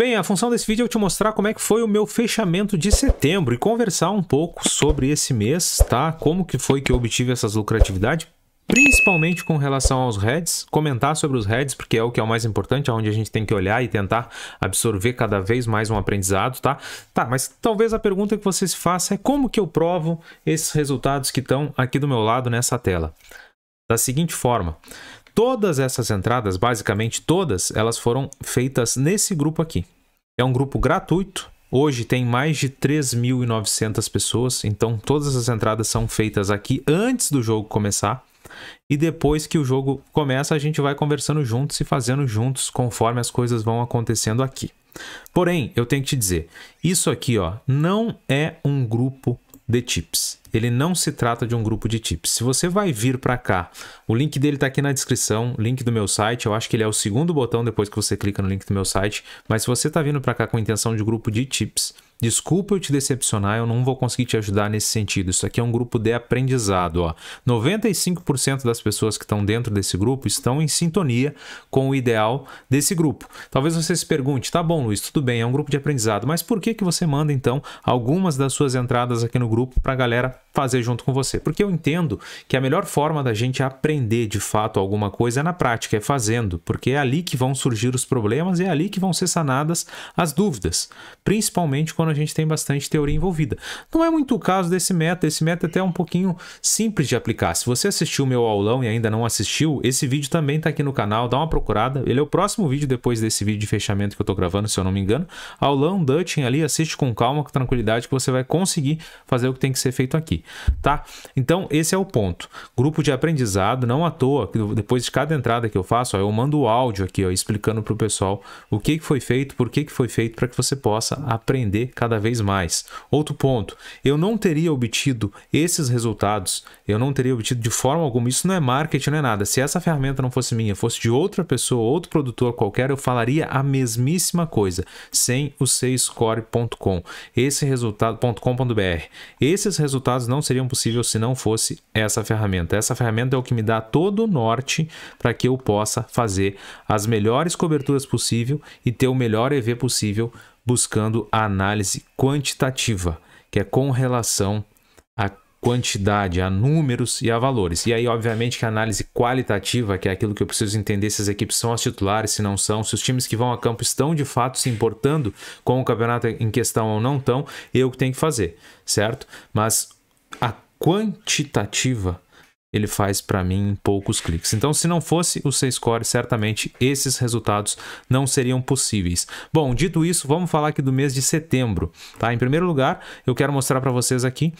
Bem, a função desse vídeo é eu te mostrar como é que foi o meu fechamento de setembro e conversar um pouco sobre esse mês, tá? Como que foi que eu obtive essas lucratividades, principalmente com relação aos heads, comentar sobre os heads, porque é o que é o mais importante, é onde a gente tem que olhar e tentar absorver cada vez mais um aprendizado, tá? Tá, mas talvez a pergunta que você se faça é como que eu provo esses resultados que estão aqui do meu lado nessa tela? Da seguinte forma, Todas essas entradas, basicamente todas, elas foram feitas nesse grupo aqui. É um grupo gratuito. Hoje tem mais de 3.900 pessoas, então todas as entradas são feitas aqui antes do jogo começar. E depois que o jogo começa, a gente vai conversando juntos e fazendo juntos conforme as coisas vão acontecendo aqui. Porém, eu tenho que te dizer, isso aqui ó, não é um grupo de tips ele não se trata de um grupo de tips. Se você vai vir para cá, o link dele está aqui na descrição, link do meu site, eu acho que ele é o segundo botão depois que você clica no link do meu site, mas se você está vindo para cá com a intenção de grupo de tips, Desculpa eu te decepcionar, eu não vou conseguir te ajudar nesse sentido. Isso aqui é um grupo de aprendizado. Ó. 95% das pessoas que estão dentro desse grupo estão em sintonia com o ideal desse grupo. Talvez você se pergunte, tá bom, Luiz, tudo bem, é um grupo de aprendizado, mas por que, que você manda então algumas das suas entradas aqui no grupo para a galera fazer junto com você. Porque eu entendo que a melhor forma da gente aprender de fato alguma coisa é na prática, é fazendo, porque é ali que vão surgir os problemas e é ali que vão ser sanadas as dúvidas, principalmente quando a gente tem bastante teoria envolvida. Não é muito o caso desse método, esse método é até é um pouquinho simples de aplicar. Se você assistiu meu aulão e ainda não assistiu, esse vídeo também está aqui no canal, dá uma procurada. Ele é o próximo vídeo depois desse vídeo de fechamento que eu estou gravando, se eu não me engano. Aulão Dutching ali, assiste com calma, com tranquilidade, que você vai conseguir fazer o que tem que ser feito aqui tá? Então, esse é o ponto. Grupo de aprendizado, não à toa, depois de cada entrada que eu faço, ó, eu mando o áudio aqui, ó, explicando para o pessoal o que, que foi feito, por que, que foi feito, para que você possa aprender cada vez mais. Outro ponto, eu não teria obtido esses resultados, eu não teria obtido de forma alguma, isso não é marketing, não é nada. Se essa ferramenta não fosse minha, fosse de outra pessoa, outro produtor qualquer, eu falaria a mesmíssima coisa, sem o cscore.com. Esse resultado, .com.br. Esses resultados não seriam possíveis se não fosse essa ferramenta. Essa ferramenta é o que me dá todo o norte para que eu possa fazer as melhores coberturas possível e ter o melhor EV possível buscando a análise quantitativa, que é com relação à quantidade, a números e a valores. E aí, obviamente, que a análise qualitativa, que é aquilo que eu preciso entender se as equipes são as titulares, se não são, se os times que vão a campo estão de fato se importando com o campeonato em questão ou não estão, eu que tenho que fazer, certo? Mas quantitativa, ele faz para mim em poucos cliques. Então, se não fosse o C-Score, certamente esses resultados não seriam possíveis. Bom, dito isso, vamos falar aqui do mês de setembro. Tá? Em primeiro lugar, eu quero mostrar para vocês aqui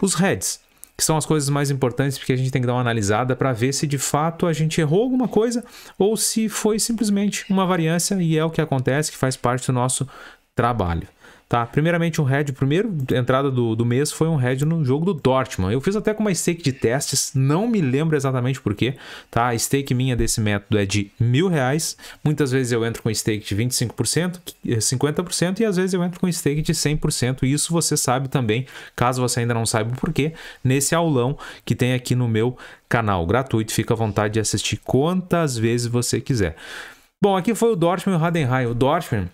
os heads que são as coisas mais importantes, porque a gente tem que dar uma analisada para ver se de fato a gente errou alguma coisa ou se foi simplesmente uma variância e é o que acontece, que faz parte do nosso trabalho. Tá, primeiramente um head, primeira entrada do, do mês foi um head no jogo do Dortmund. Eu fiz até com uma stake de testes, não me lembro exatamente porquê, tá? A stake minha desse método é de mil reais, muitas vezes eu entro com stake de 25%, 50% eh, e às vezes eu entro com stake de 100%, e isso você sabe também, caso você ainda não saiba o porquê, nesse aulão que tem aqui no meu canal, gratuito, fica à vontade de assistir quantas vezes você quiser. Bom, aqui foi o Dortmund e o Hadenheim. O Dortmund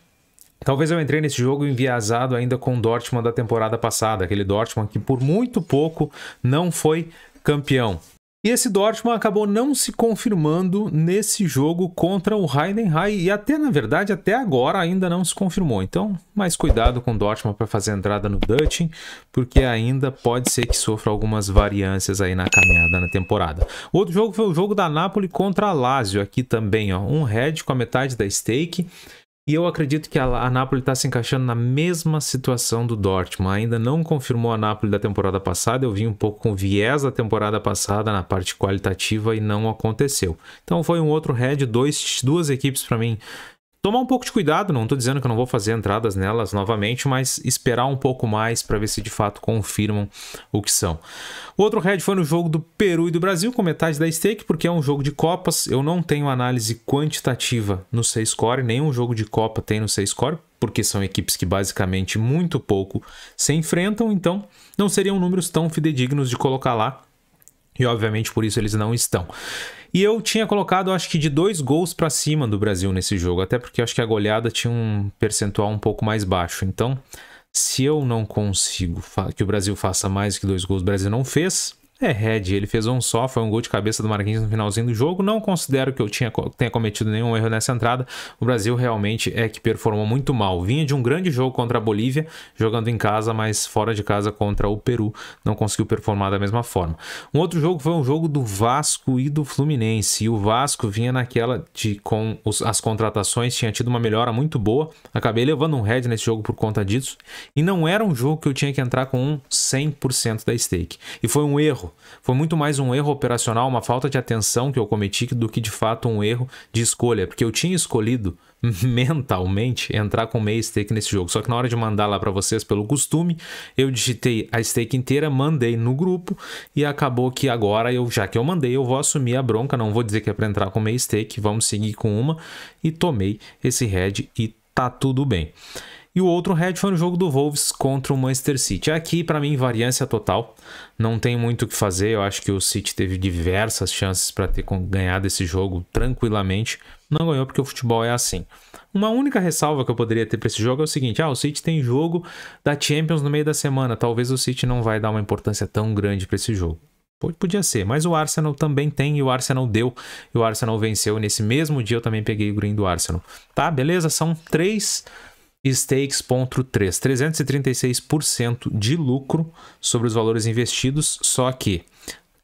Talvez eu entrei nesse jogo enviazado ainda com o Dortmund da temporada passada, aquele Dortmund que por muito pouco não foi campeão. E esse Dortmund acabou não se confirmando nesse jogo contra o Heidenheim e até na verdade até agora ainda não se confirmou. Então, mais cuidado com o Dortmund para fazer a entrada no Dutching, porque ainda pode ser que sofra algumas variâncias aí na caminhada na temporada. O outro jogo foi o jogo da Napoli contra a Lazio aqui também, ó, um head com a metade da stake e eu acredito que a, a Napoli está se encaixando na mesma situação do Dortmund. Ainda não confirmou a Napoli da temporada passada. Eu vim um pouco com viés da temporada passada na parte qualitativa e não aconteceu. Então foi um outro head, dois, duas equipes para mim tomar um pouco de cuidado, não estou dizendo que eu não vou fazer entradas nelas novamente, mas esperar um pouco mais para ver se de fato confirmam o que são. O outro head foi no jogo do Peru e do Brasil, com metade da stake, porque é um jogo de Copas, eu não tenho análise quantitativa no C-Score, nenhum jogo de Copa tem no C-Score, porque são equipes que basicamente muito pouco se enfrentam, então não seriam números tão fidedignos de colocar lá. E obviamente por isso eles não estão. E eu tinha colocado, acho que de dois gols para cima do Brasil nesse jogo, até porque acho que a goleada tinha um percentual um pouco mais baixo. Então, se eu não consigo que o Brasil faça mais que dois gols, o Brasil não fez. É, Red, ele fez um só, foi um gol de cabeça do Marquinhos no finalzinho do jogo. Não considero que eu tinha, tenha cometido nenhum erro nessa entrada. O Brasil realmente é que performou muito mal. Vinha de um grande jogo contra a Bolívia, jogando em casa, mas fora de casa contra o Peru. Não conseguiu performar da mesma forma. Um outro jogo foi um jogo do Vasco e do Fluminense. E o Vasco vinha naquela de com os, as contratações, tinha tido uma melhora muito boa. Acabei levando um Red nesse jogo por conta disso. E não era um jogo que eu tinha que entrar com um 100% da stake. E foi um erro foi muito mais um erro operacional, uma falta de atenção que eu cometi do que de fato um erro de escolha, porque eu tinha escolhido mentalmente entrar com meia stake nesse jogo. Só que na hora de mandar lá para vocês pelo costume, eu digitei a stake inteira, mandei no grupo e acabou que agora eu, já que eu mandei, eu vou assumir a bronca, não vou dizer que é para entrar com meia stake, vamos seguir com uma e tomei esse head e tá tudo bem. E o outro head foi no jogo do Wolves contra o Manchester City. Aqui, para mim, variância total. Não tem muito o que fazer. Eu acho que o City teve diversas chances para ter ganhado esse jogo tranquilamente. Não ganhou porque o futebol é assim. Uma única ressalva que eu poderia ter para esse jogo é o seguinte: ah, o City tem jogo da Champions no meio da semana. Talvez o City não vai dar uma importância tão grande para esse jogo. Podia ser, mas o Arsenal também tem e o Arsenal deu. E o Arsenal venceu. Nesse mesmo dia eu também peguei o green do Arsenal. Tá, beleza? São três Stakes.3, 336% de lucro sobre os valores investidos, só que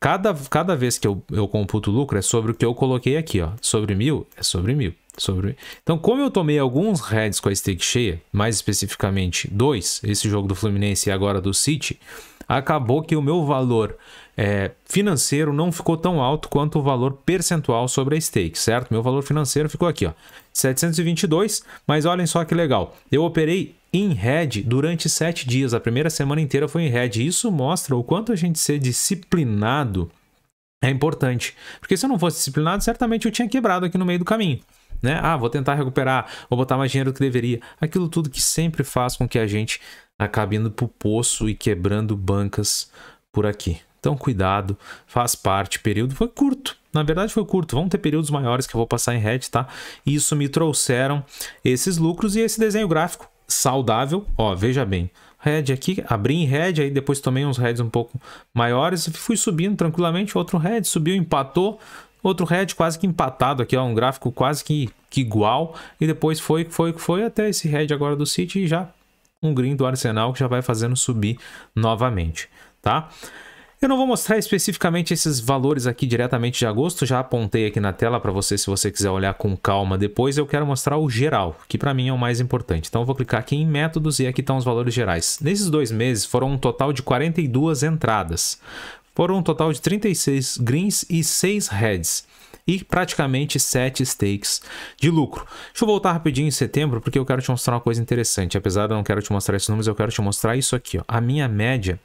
cada, cada vez que eu, eu computo lucro é sobre o que eu coloquei aqui, ó. Sobre mil, é sobre mil. Sobre... Então, como eu tomei alguns heads com a stake cheia, mais especificamente dois, esse jogo do Fluminense e agora do City, acabou que o meu valor é, financeiro não ficou tão alto quanto o valor percentual sobre a stake, certo? Meu valor financeiro ficou aqui, ó, 722, mas olhem só que legal. Eu operei em red durante sete dias, a primeira semana inteira foi em red. Isso mostra o quanto a gente ser disciplinado é importante, porque se eu não fosse disciplinado, certamente eu tinha quebrado aqui no meio do caminho. Né? Ah, vou tentar recuperar, vou botar mais dinheiro do que deveria. Aquilo tudo que sempre faz com que a gente acabe indo pro poço e quebrando bancas por aqui. Então, cuidado, faz parte. Período foi curto, na verdade foi curto. Vão ter períodos maiores que eu vou passar em red, tá? E isso me trouxeram esses lucros e esse desenho gráfico saudável. Ó, veja bem, red aqui, abri em red, aí depois tomei uns reds um pouco maiores, fui subindo tranquilamente, outro red subiu, empatou, outro red quase que empatado aqui, ó, um gráfico quase que, que igual, e depois foi, foi, foi até esse red agora do City e já um green do Arsenal que já vai fazendo subir novamente, tá? Eu não vou mostrar especificamente esses valores aqui diretamente de agosto, já apontei aqui na tela para você se você quiser olhar com calma depois. Eu quero mostrar o geral, que para mim é o mais importante. Então eu vou clicar aqui em métodos e aqui estão os valores gerais. Nesses dois meses foram um total de 42 entradas. Foram um total de 36 greens e 6 reds e praticamente 7 stakes de lucro. Deixa eu voltar rapidinho em setembro, porque eu quero te mostrar uma coisa interessante. Apesar de eu não quero te mostrar esses números, eu quero te mostrar isso aqui. Ó. A minha média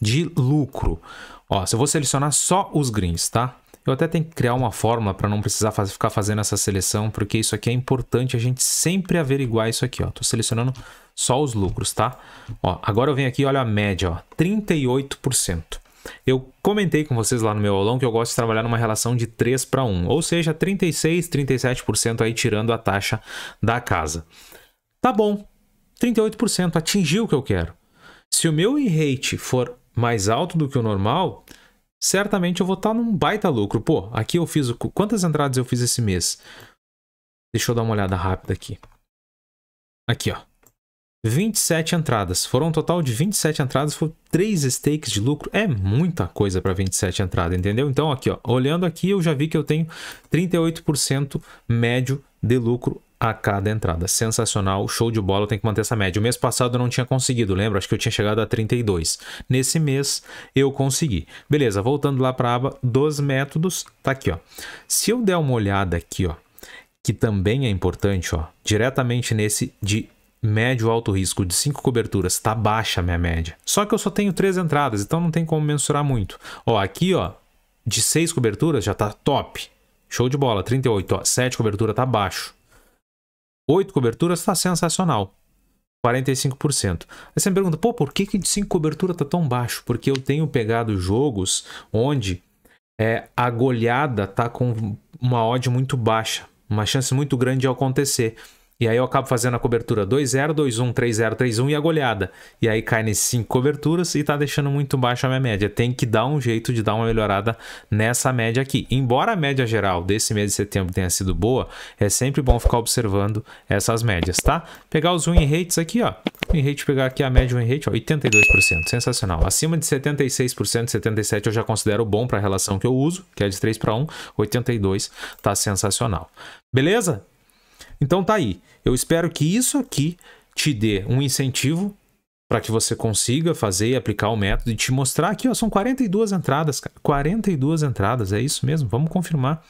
de lucro. Ó, se eu vou selecionar só os greens, tá? Eu até tenho que criar uma fórmula para não precisar fazer, ficar fazendo essa seleção, porque isso aqui é importante a gente sempre averiguar isso aqui, ó. Tô selecionando só os lucros, tá? Ó, agora eu venho aqui, olha a média, ó, 38%. Eu comentei com vocês lá no meu aulão que eu gosto de trabalhar numa relação de 3 para 1, ou seja, 36, 37% aí tirando a taxa da casa. Tá bom, 38% atingiu o que eu quero. Se o meu rate for mais alto do que o normal, certamente eu vou estar tá num baita lucro. Pô, aqui eu fiz o... quantas entradas eu fiz esse mês? Deixa eu dar uma olhada rápida aqui. Aqui, ó. 27 entradas. Foram um total de 27 entradas, foram 3 stakes de lucro. É muita coisa para 27 entradas, entendeu? Então, aqui, ó, olhando aqui, eu já vi que eu tenho 38% médio de lucro a cada entrada. Sensacional, show de bola, tem que manter essa média. O mês passado eu não tinha conseguido, lembra? Acho que eu tinha chegado a 32. Nesse mês eu consegui. Beleza, voltando lá para a aba dos métodos, tá aqui, ó. Se eu der uma olhada aqui, ó, que também é importante, ó, diretamente nesse de médio alto risco de 5 coberturas, tá baixa a minha média. Só que eu só tenho 3 entradas, então não tem como mensurar muito. Ó, aqui, ó, de 6 coberturas já tá top. Show de bola, 38, ó, 7 cobertura tá baixo. 8 coberturas está sensacional. 45%. Aí você me pergunta, pô, por que, que de 5 cobertura tá tão baixo? Porque eu tenho pegado jogos onde é, a goleada tá com uma odd muito baixa, uma chance muito grande de acontecer. E aí eu acabo fazendo a cobertura 2-0, 2-1, 3-0, 3-1 e a goleada. E aí cai nesses 5 coberturas e tá deixando muito baixo a minha média. Tem que dar um jeito de dar uma melhorada nessa média aqui. Embora a média geral desse mês de setembro tenha sido boa, é sempre bom ficar observando essas médias, tá? Pegar os win rates aqui, ó. Win rate, pegar aqui a média win rate, ó, 82%. Sensacional. Acima de 76%, 77% eu já considero bom para a relação que eu uso, que é de 3 para 1. 82% tá sensacional. Beleza? Então tá aí. Eu espero que isso aqui te dê um incentivo para que você consiga fazer e aplicar o método e te mostrar aqui, ó, são 42 entradas, cara. 42 entradas, é isso mesmo? Vamos confirmar.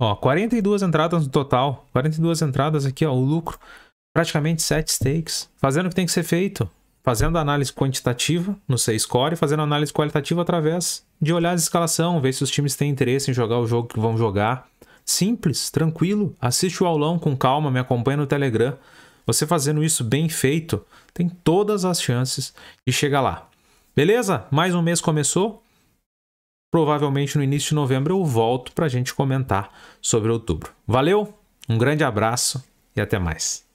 Ó, 42 entradas no total, 42 entradas aqui, ó, o lucro, praticamente 7 stakes, fazendo o que tem que ser feito, fazendo análise quantitativa no C-Score, fazendo análise qualitativa através de olhar a escalação, ver se os times têm interesse em jogar o jogo que vão jogar, Simples, tranquilo, assiste o aulão com calma, me acompanha no Telegram. Você fazendo isso bem feito, tem todas as chances de chegar lá. Beleza? Mais um mês começou. Provavelmente no início de novembro eu volto para a gente comentar sobre outubro. Valeu, um grande abraço e até mais.